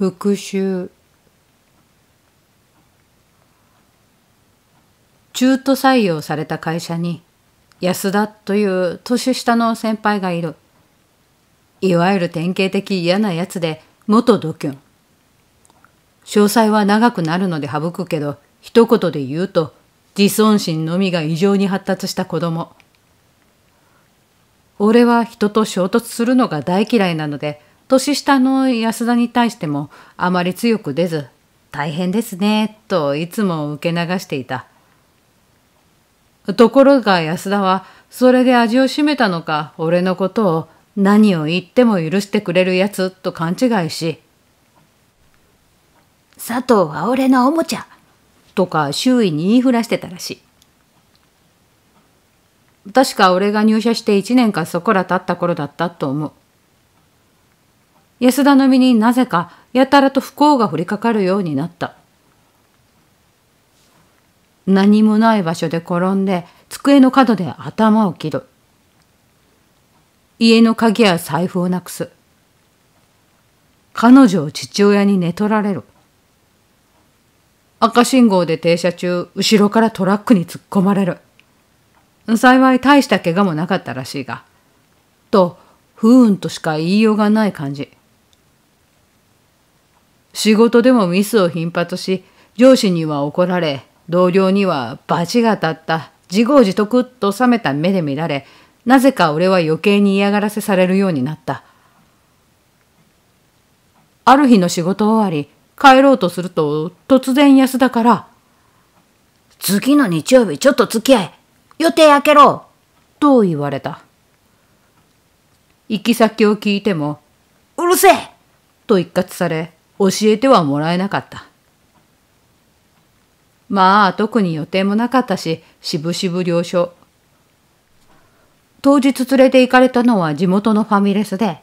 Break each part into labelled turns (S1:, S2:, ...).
S1: 復讐中途採用された会社に安田という年下の先輩がいるいわゆる典型的嫌なやつで元ドキュン詳細は長くなるので省くけど一言で言うと自尊心のみが異常に発達した子供俺は人と衝突するのが大嫌いなので年下の安田に対してもあまり強く出ず、大変ですね、といつも受け流していた。ところが安田は、それで味をしめたのか、俺のことを何を言っても許してくれるやつと勘違いし、佐藤は俺のおもちゃとか周囲に言いふらしてたらしい。確か俺が入社して1年かそこら経った頃だったと思う。安田の身になぜかやたらと不幸が降りかかるようになった。何もない場所で転んで机の角で頭を切る。家の鍵や財布をなくす。彼女を父親に寝取られる。赤信号で停車中、後ろからトラックに突っ込まれる。幸い大した怪我もなかったらしいが、と、不運としか言いようがない感じ。仕事でもミスを頻発し、上司には怒られ、同僚には罰が当たった、自業自得と冷めた目で見られ、なぜか俺は余計に嫌がらせされるようになった。ある日の仕事終わり、帰ろうとすると、突然安田から、次の日曜日ちょっと付き合え予定開けろと言われた。行き先を聞いても、うるせえと一喝され、教えてはもらえなかった。まあ、特に予定もなかったし、しぶしぶ了承。当日連れて行かれたのは地元のファミレスで、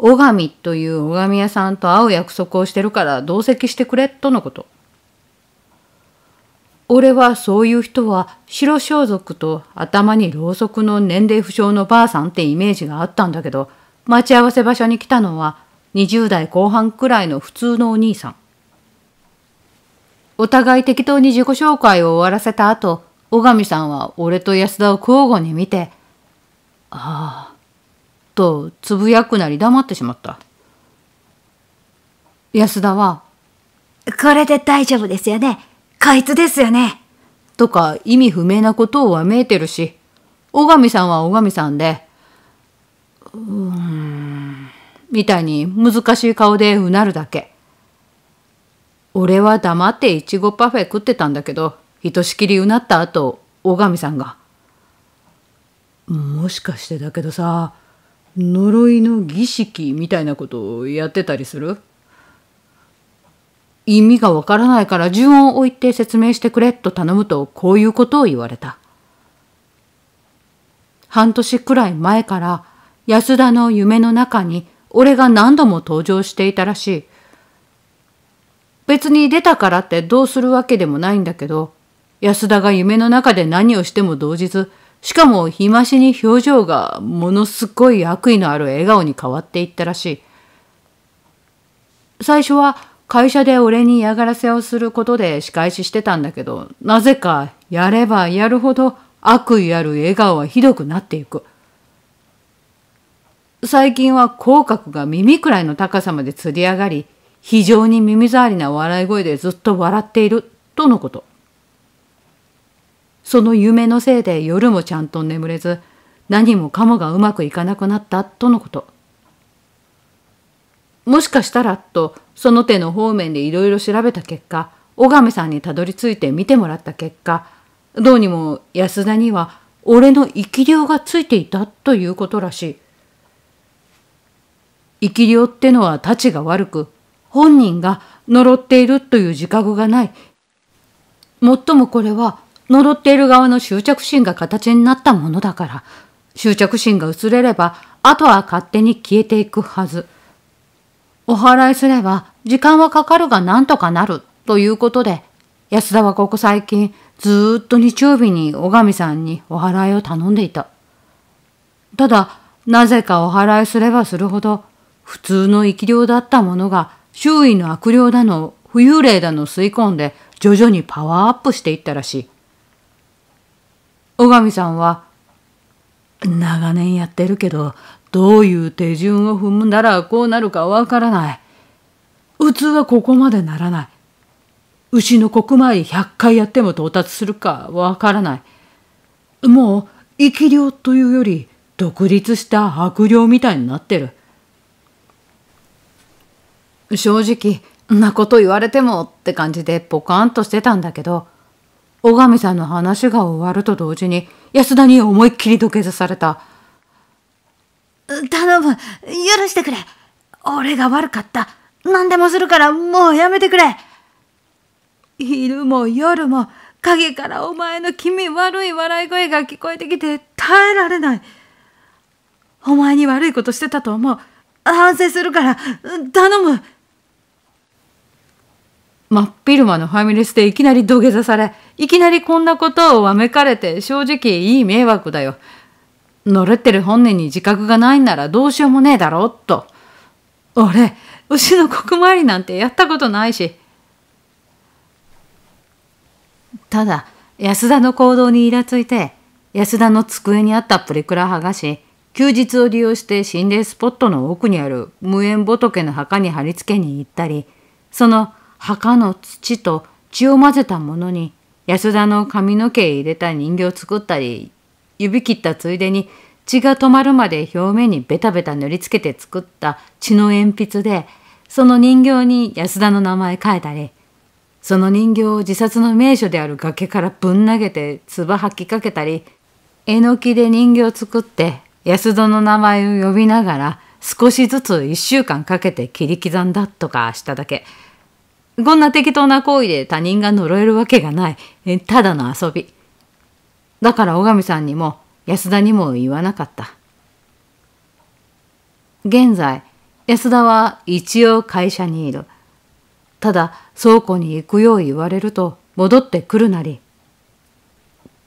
S1: 拝みという拝み屋さんと会う約束をしてるから同席してくれとのこと。俺はそういう人は白装束と頭にろうそくの年齢不詳のばあさんってイメージがあったんだけど、待ち合わせ場所に来たのは20代後半くらいの普通のお兄さん。お互い適当に自己紹介を終わらせた後、小上さんは俺と安田を交互に見て、ああ、とつぶやくなり黙ってしまった。安田は、これで大丈夫ですよね。こいつですよね。とか意味不明なことをわめいてるし、小上さんは小上さんで、うーん。みたいに難しい顔でうなるだけ。俺は黙っていちごパフェ食ってたんだけど、ひとしきりうなった後、大神さんが。もしかしてだけどさ、呪いの儀式みたいなことをやってたりする意味がわからないから順を置いて説明してくれと頼むとこういうことを言われた。半年くらい前から安田の夢の中に俺が何度も登場していたらしい。別に出たからってどうするわけでもないんだけど、安田が夢の中で何をしても動じず、しかも日増しに表情がものすごい悪意のある笑顔に変わっていったらしい。最初は会社で俺に嫌がらせをすることで仕返ししてたんだけど、なぜかやればやるほど悪意ある笑顔はひどくなっていく。最近は口角が耳くらいの高さまでつり上がり、非常に耳障りな笑い声でずっと笑っている、とのこと。その夢のせいで夜もちゃんと眠れず、何もかもがうまくいかなくなった、とのこと。もしかしたら、と、その手の方面でいろいろ調べた結果、小上さんにたどり着いて見てもらった結果、どうにも安田には、俺の生き量がついていたということらしい。生き量ってのはたちが悪く、本人が呪っているという自覚がない。もっともこれは呪っている側の執着心が形になったものだから、執着心が薄れれば、あとは勝手に消えていくはず。お祓いすれば、時間はかかるが何とかなるということで、安田はここ最近ずっと日曜日に小神さんにお祓いを頼んでいた。ただ、なぜかお祓いすればするほど普通の生き量だったものが周囲の悪霊だの浮遊霊だの吸い込んで徐々にパワーアップしていったらしい。小上さんは長年やってるけどどういう手順を踏んだらこうなるかわからない。普通はここまでならない。牛の国前100回やっても到達するかわからない。もう生き量というより独立した悪霊みたいになってる。正直、んなこと言われてもって感じでポカンとしてたんだけど、小上さんの話が終わると同時に安田に思いっきり土下座された。頼む、許してくれ。俺が悪かった。何でもするからもうやめてくれ。昼も夜も影からお前の気味悪い笑い声が聞こえてきて耐えられない。お前に悪いことしてたと思う。反省するから、頼む。真っ昼間のファミレスでいきなり土下座され、いきなりこんなことをわめかれて正直いい迷惑だよ。乗れてる本人に自覚がないんならどうしようもねえだろ、と。俺、牛の国参りなんてやったことないし。ただ、安田の行動にイラついて、安田の机にあったプリクラ剥がし、休日を利用して心霊スポットの奥にある無縁仏の墓に貼り付けに行ったり、その墓の土と血を混ぜたものに安田の髪の毛入れた人形を作ったり指切ったついでに血が止まるまで表面にベタベタ塗りつけて作った血の鉛筆でその人形に安田の名前書いたりその人形を自殺の名所である崖からぶん投げて唾吐きかけたりえのきで人形を作って安田の名前を呼びながら少しずつ1週間かけて切り刻んだとかしただけ。こんな適当な行為で他人が呪えるわけがない。ただの遊び。だから小上さんにも安田にも言わなかった。現在、安田は一応会社にいる。ただ倉庫に行くよう言われると戻ってくるなり、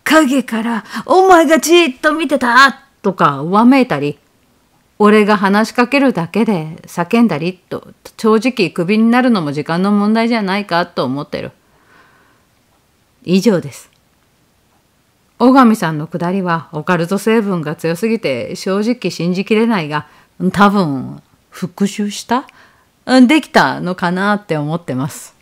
S1: 影からお前がじっと見てたとかわめいたり、俺が話しかけるだけで叫んだりと正直クビになるのも時間の問題じゃないかと思ってる以上です尾上さんのくだりはオカルト成分が強すぎて正直信じきれないが多分復讐したできたのかなって思ってます